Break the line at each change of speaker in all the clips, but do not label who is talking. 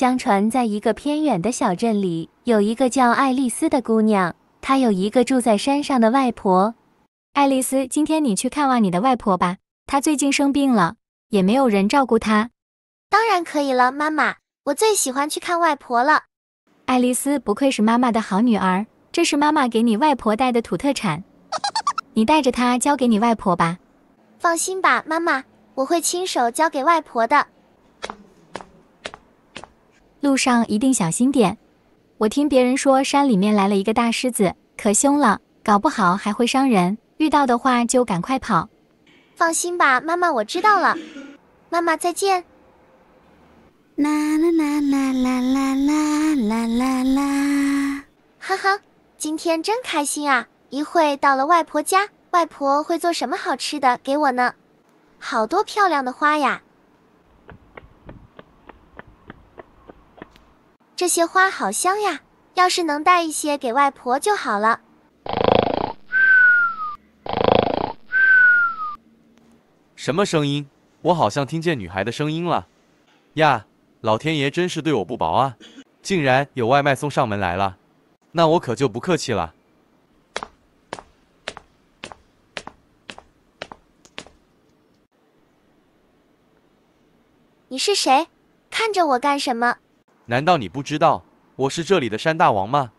相传，在一个偏远的小镇里，有一个叫爱丽丝的姑娘。她有一个住在山上的外婆。爱丽丝，今天你去看望你的外婆吧，她最近生病了，也没有人照顾她。当然可以了，妈妈，我最喜欢去看外婆了。爱丽丝不愧是妈妈的好女儿。这是妈妈给你外婆带的土特产，你带着它交给你外婆吧。放心吧，妈妈，我会亲手交给外婆的。路上一定小心点，我听别人说山里面来了一个大狮子，可凶了，搞不好还会伤人。遇到的话就赶快跑。放心吧，妈妈，我知道了。妈妈再见。啦啦啦啦啦啦啦啦啦！哈哈，今天真开心啊！一会到了外婆家，外婆会做什么好吃的给我呢？好多漂亮的花呀！这些花好香呀！要是能带一些给外婆就好了。
什么声音？我好像听见女孩的声音了。呀，老天爷真是对我不薄啊，竟然有外卖送上门来了。那我可就不客气了。
你是谁？看着我干什么？
难道你不知道我是这里的山大王吗？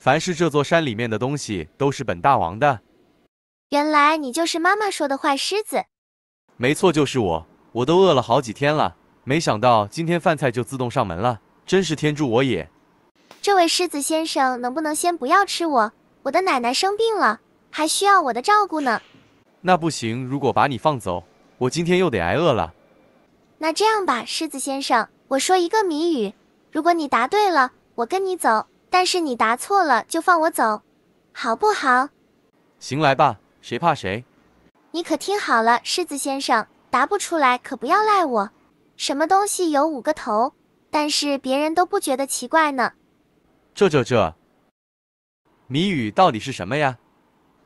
凡是这座山里面的东西都是本大王的。
原来你就是妈妈说的坏狮子。
没错，就是我。我都饿了好几天了，没想到今天饭菜就自动上门了，真是天助我也。
这位狮子先生，能不能先不要吃我？我的奶奶生病了，还需要我的照顾呢。
那不行，如果把你放走，我今天又得挨饿了。
那这样吧，狮子先生，我说一个谜语。如果你答对了，我跟你走；但是你答错了，就放我走，好不好？
行来吧，谁怕谁？
你可听好了，狮子先生，答不出来可不要赖我。什么东西有五个头，但是别人都不觉得奇怪呢？
这就这？谜语到底是什么呀？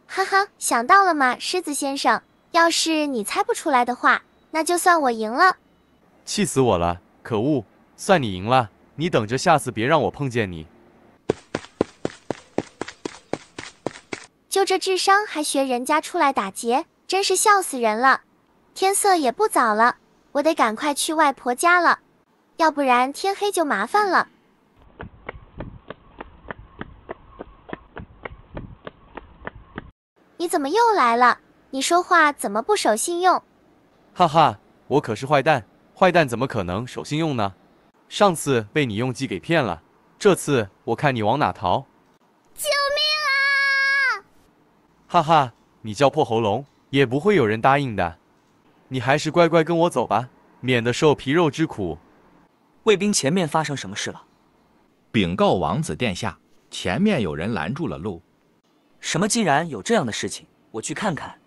哈哈，想到了吗，狮子先生？要是你猜不出来的话，那就算我赢了。
气死我了！可恶，算你赢了。你等着，下次别让我碰见你。
就这智商，还学人家出来打劫，真是笑死人了。天色也不早了，我得赶快去外婆家了，要不然天黑就麻烦了。你怎么又来了？你说话怎么不守信用？
哈哈，我可是坏蛋，坏蛋怎么可能守信用呢？上次被你用计给骗了，这次我看你往哪逃！
救命啊！
哈哈，你叫破喉咙也不会有人答应的，你还是乖乖跟我走吧，免得受皮肉之苦。卫兵，前面发生什么事了？禀告王子殿下，前面有人拦住了路。
什么？竟然有这样的事情？我去看看。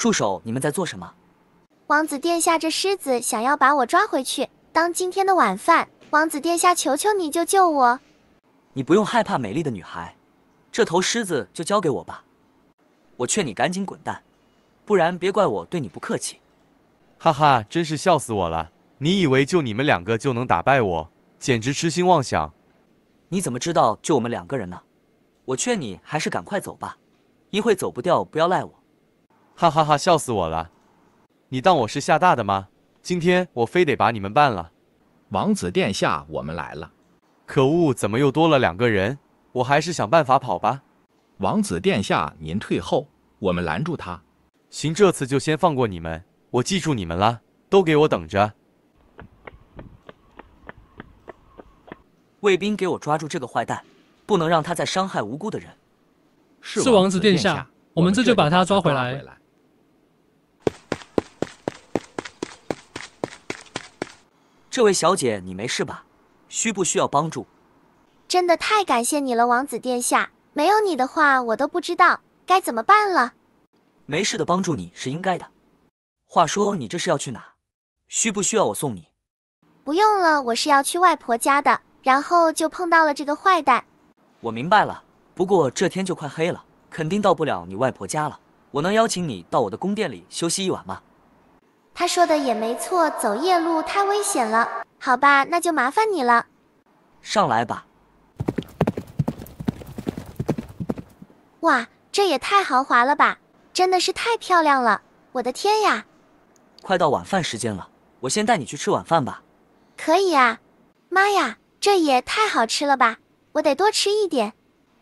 助手，你们在做什么？
王子殿下，这狮子想要把我抓回去当今天的晚饭。王子殿下，求求你救救我！
你不用害怕美丽的女孩，这
头狮子就交给我吧。我劝你赶紧滚蛋，不然别怪我对你不客气。哈哈，真是笑死我了！你以为就你们两个就能打败我？简直痴心妄想！你怎么知道就我们两个人呢？我劝你还是赶快走吧，一会走不掉，不要赖我。哈哈哈，笑死我了！你当我是吓大的吗？今天我非得把你们办了！王子殿下，我们来了！可恶，怎么又多了两个人？我还是想办法跑吧。王子殿下，您退后，我们拦住他。行，这次就先放过你们，我记住你们了。都给我等着！
卫兵，给我抓住这个坏蛋，不能让他再伤害无辜的人。是王子殿下，
我们这就把他抓回来。
这位小姐，你没事吧？需不需要帮助？
真的太感谢你了，王子殿下。没有你的话，我都不知道该怎么办了。
没事的，帮助你是应该的。话说，你这是要去哪？需不需要我送你？
不用了，我是要去外婆家的。然后就碰到了这个坏蛋。
我明白了。不过这天就快黑了，肯定到不了你外婆家了。我能邀请你到我的宫殿里休息一晚吗？
他说的也没错，走夜路太危险了。好吧，那就麻烦你了。
上来吧。
哇，这也太豪华了吧！真的是太漂亮了，我的天
呀！快到晚饭时间了，我先带你去吃晚饭吧。
可以啊。妈呀，这也太好吃了吧！我得多吃一点。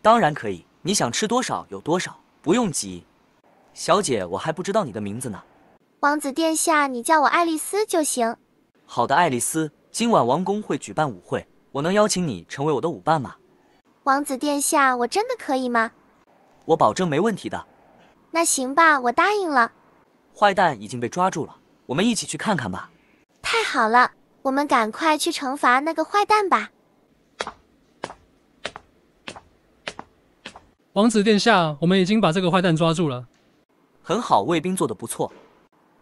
当然可以，你想吃多少有多少，不用急。小姐，我还不知道你的名字呢。
王子殿下，你叫我爱丽丝就行。
好的，爱丽丝，今晚王宫会举办舞会，我能邀请你成为我的舞伴吗？
王子殿下，我真的可以吗？
我保证没问题的。
那行吧，我答应了。
坏蛋已经被抓住了，我们一起去看看吧。
太好了，我们赶快去惩罚那个坏蛋吧。
王子殿下，我们已经把这个坏蛋抓住了。很好，卫兵做的不错。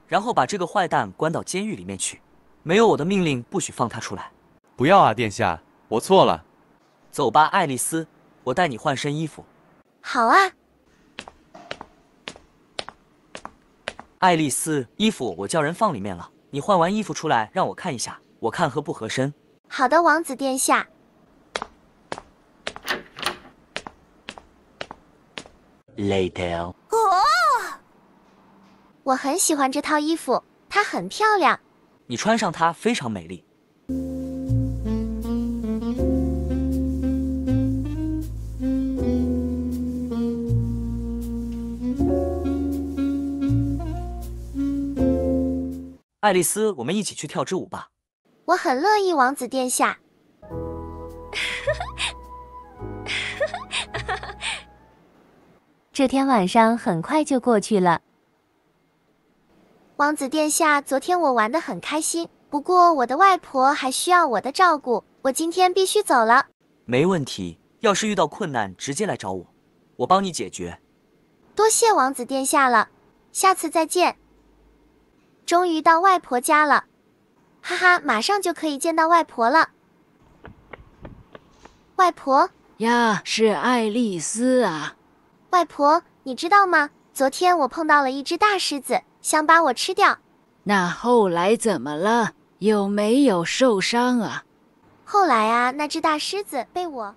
然后把这个坏蛋关到监狱里面去，没有我的命令不许放他出来。不
要啊，殿下，我错了。走吧，爱丽丝，我带你换身衣服。好啊。爱丽丝，
衣服我叫人放里面了，你换完衣服出来让我看一下，我看合不合身。好
的，王子殿下。
Later.
我很喜欢这套衣服，它很漂亮。
你穿上它非常美丽。爱丽丝，我们一起去跳支舞吧。
我很乐意，王子殿下。这天晚上很快就过去了。王子殿下，昨天我玩得很开心，不过我的外婆还需要我的照顾，我今天必须走了。
没问题，要是遇到困难直接来找我，我帮你解决。
多谢王子殿下，了，下次再见。终于到外婆家了，哈哈，马上就可以见到外婆了。外婆呀，是爱丽丝啊。外婆，你知道吗？昨天我碰到了一只大狮子。想把我吃掉，那后来怎么了？有没有受伤啊？后来啊，那只大狮子被我。